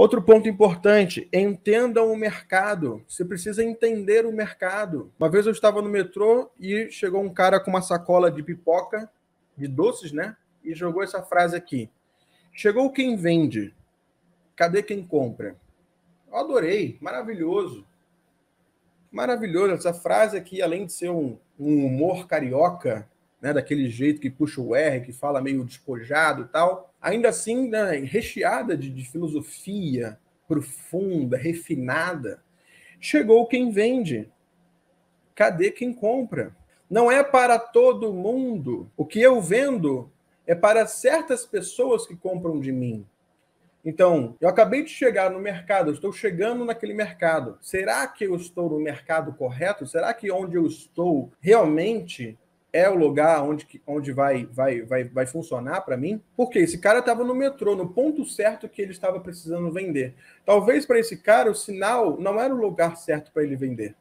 Outro ponto importante, entendam o mercado. Você precisa entender o mercado. Uma vez eu estava no metrô e chegou um cara com uma sacola de pipoca, de doces, né? E jogou essa frase aqui. Chegou quem vende. Cadê quem compra? Eu adorei, maravilhoso. Maravilhoso. Essa frase aqui, além de ser um, um humor carioca, né, daquele jeito que puxa o R, que fala meio despojado e tal, ainda assim né, recheada de, de, filosofia profunda, refinada, chegou quem vende. Cadê quem compra? Não é para todo mundo. O que eu vendo é para certas pessoas que compram de mim. Então, eu acabei de chegar no mercado, eu estou chegando naquele mercado. Será que eu estou no mercado correto? Será que onde eu estou realmente é o lugar onde, onde vai, vai, vai, vai funcionar para mim? Porque esse cara estava no metrô, no ponto certo que ele estava precisando vender. Talvez para esse cara o sinal não era o lugar certo para ele vender.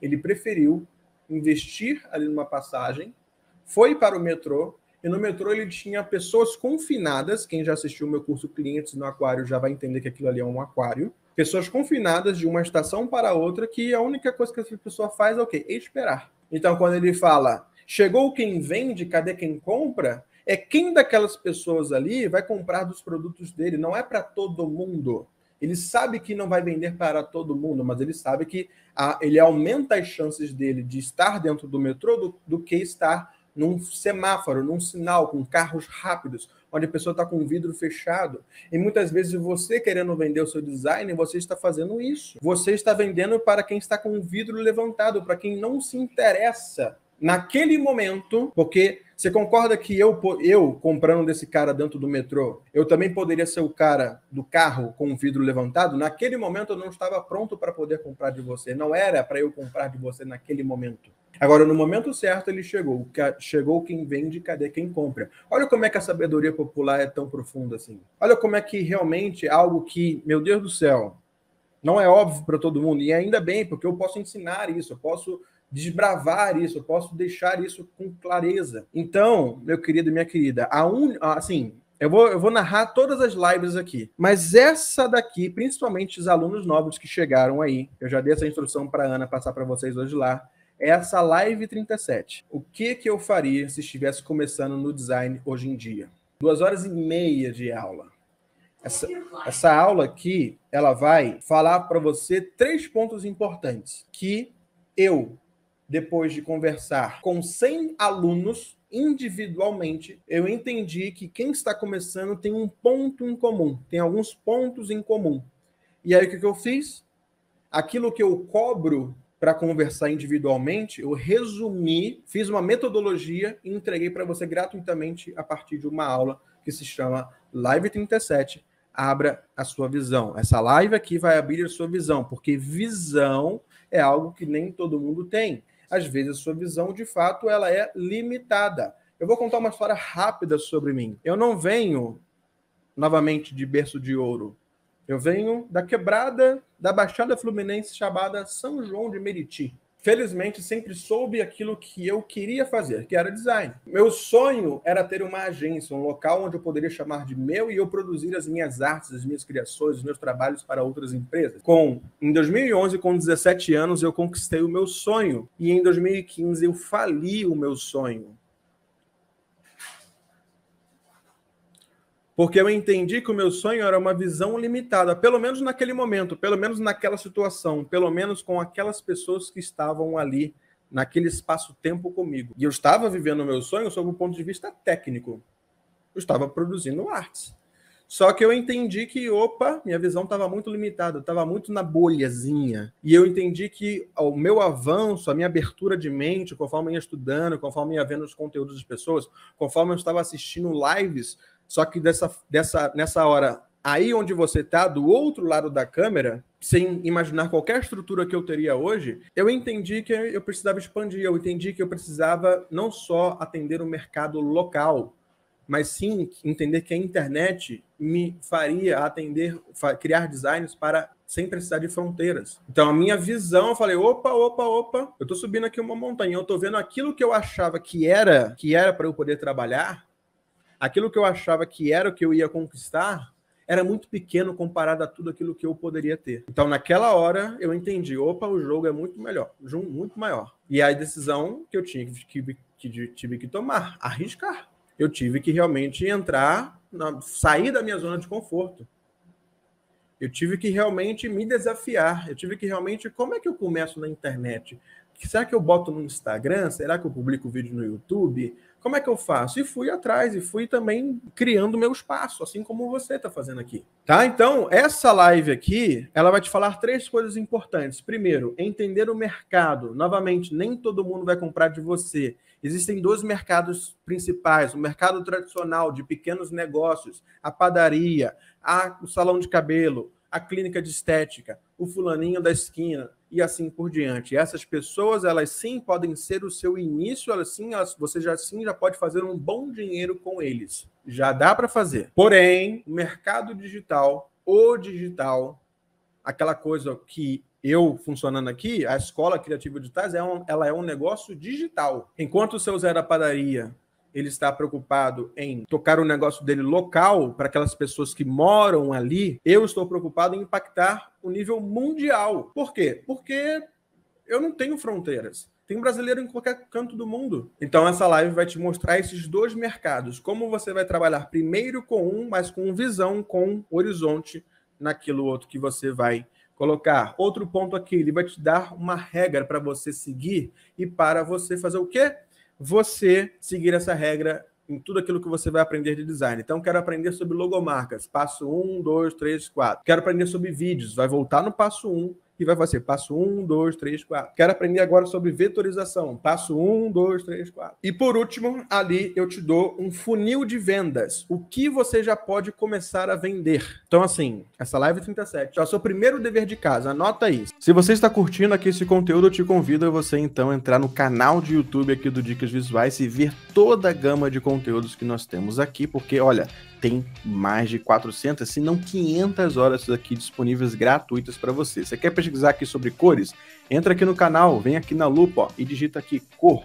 Ele preferiu investir ali numa passagem, foi para o metrô, e no metrô ele tinha pessoas confinadas. Quem já assistiu o meu curso Clientes no Aquário já vai entender que aquilo ali é um aquário. Pessoas confinadas de uma estação para outra, que a única coisa que essa pessoa faz é o quê? Esperar. Então, quando ele fala Chegou quem vende, cadê quem compra? É quem daquelas pessoas ali vai comprar dos produtos dele, não é para todo mundo. Ele sabe que não vai vender para todo mundo, mas ele sabe que a, ah, ele aumenta as chances dele de estar dentro do metrô do, do que estar num semáforo, num sinal, com carros rápidos, onde a pessoa está com o vidro fechado. E muitas vezes você querendo vender o seu design, você está fazendo isso. Você está vendendo para quem está com o vidro levantado, para quem não se interessa naquele momento, porque você concorda que eu, eu comprando desse cara dentro do metrô, eu também poderia ser o cara do carro com o vidro levantado? Naquele momento eu não estava pronto para poder comprar de você. Não era para eu comprar de você naquele momento. Agora, no momento certo, ele chegou. Chegou quem vende, cadê quem compra? Olha como é que a sabedoria popular é tão profunda assim. Olha como é que realmente algo que, meu Deus do céu, não é óbvio para todo mundo. E ainda bem, porque eu posso ensinar isso, eu posso desbravar isso, eu posso deixar isso com clareza. Então, meu querido e minha querida, a un... assim, eu vou, eu vou narrar todas as lives aqui, mas essa daqui, principalmente os alunos novos que chegaram aí, eu já dei essa instrução para Ana passar para vocês hoje lá. É essa live 37. O que que eu faria se estivesse começando no design hoje em dia? Duas horas e meia de aula. Essa, essa aula aqui, ela vai falar para você três pontos importantes que eu, depois de conversar com 100 alunos individualmente, eu entendi que quem está começando tem um ponto em comum, tem alguns pontos em comum. E aí o que eu fiz? Aquilo que eu cobro para conversar individualmente, eu resumi, fiz uma metodologia e entreguei para você gratuitamente a partir de uma aula que se chama Live 37. Abra a sua visão. Essa live aqui vai abrir a sua visão, porque visão é algo que nem todo mundo tem às vezes a sua visão, de fato, ela é limitada. Eu vou contar uma história rápida sobre mim. Eu não venho novamente de berço de ouro. Eu venho da quebrada da Baixada Fluminense chamada São João de Meriti felizmente sempre soube aquilo que eu queria fazer, que era design. Meu sonho era ter uma agência, um local onde eu poderia chamar de meu e eu produzir as minhas artes, as minhas criações, os meus trabalhos para outras empresas. Com em 2011, com 17 anos, eu conquistei o meu sonho e em 2015 eu fali o meu sonho. Porque eu entendi que o meu sonho era uma visão limitada, pelo menos naquele momento, pelo menos naquela situação, pelo menos com aquelas pessoas que estavam ali naquele espaço-tempo comigo. E eu estava vivendo o meu sonho sob o ponto de vista técnico. Eu estava produzindo artes. Só que eu entendi que, opa, minha visão estava muito limitada, estava muito na bolhazinha. E eu entendi que o meu avanço, a minha abertura de mente, conforme eu ia estudando, conforme eu ia vendo os conteúdos das pessoas, conforme eu estava assistindo lives só que dessa, dessa, nessa hora, aí onde você está, do outro lado da câmera, sem imaginar qualquer estrutura que eu teria hoje, eu entendi que eu precisava expandir, eu entendi que eu precisava não só atender o mercado local, mas sim entender que a internet me faria atender, criar designs para sem precisar de fronteiras. Então a minha visão, eu falei, opa, opa, opa, eu estou subindo aqui uma montanha, eu estou vendo aquilo que eu achava que era, que era para eu poder trabalhar, aquilo que eu achava que era o que eu ia conquistar era muito pequeno comparado a tudo aquilo que eu poderia ter. Então, naquela hora, eu entendi: opa, o jogo é muito melhor, muito maior. E a decisão que eu tinha que, que, que, tive que tomar, arriscar. Eu tive que realmente entrar, na, sair da minha zona de conforto. Eu tive que realmente me desafiar. Eu tive que realmente. Como é que eu começo na internet? Será que eu boto no Instagram? Será que eu publico vídeo no YouTube? Como é que eu faço? E fui atrás e fui também criando meu espaço, assim como você está fazendo aqui. Tá? Então, essa live aqui, ela vai te falar três coisas importantes. Primeiro, entender o mercado. Novamente, nem todo mundo vai comprar de você. Existem dois mercados principais: o mercado tradicional de pequenos negócios, a padaria, a, o salão de cabelo, a clínica de estética o fulaninho da esquina e assim por diante. essas pessoas, elas sim podem ser o seu início, elas sim, elas, você já sim já pode fazer um bom dinheiro com eles. Já dá para fazer. Porém, o mercado digital, o digital, aquela coisa que eu funcionando aqui, a escola criativa de Tais, é um, ela é um negócio digital. Enquanto o seu Zé da Padaria ele está preocupado em tocar o negócio dele local para aquelas pessoas que moram ali, eu estou preocupado em impactar o nível mundial. Por quê? Porque eu não tenho fronteiras. Tem brasileiro em qualquer canto do mundo. Então, essa live vai te mostrar esses dois mercados. Como você vai trabalhar primeiro com um, mas com visão, com horizonte naquilo outro que você vai colocar. Outro ponto aqui, ele vai te dar uma regra para você seguir e para você fazer o quê? Você seguir essa regra em tudo aquilo que você vai aprender de design. Então, quero aprender sobre logomarcas, passo 1, 2, 3, 4. Quero aprender sobre vídeos, vai voltar no passo 1, e vai fazer passo 1, 2, 3, 4. Quero aprender agora sobre vetorização. Passo 1, 2, 3, 4. E por último, ali eu te dou um funil de vendas. O que você já pode começar a vender? Então, assim, essa live 37 é o seu primeiro dever de casa. Anota isso. Se você está curtindo aqui esse conteúdo, eu te convido a você então entrar no canal de YouTube aqui do Dicas Visuais e ver toda a gama de conteúdos que nós temos aqui, porque olha tem mais de 400, se não 500 horas aqui disponíveis gratuitas para você. Você quer pesquisar aqui sobre cores? Entra aqui no canal, vem aqui na lupa ó, e digita aqui cor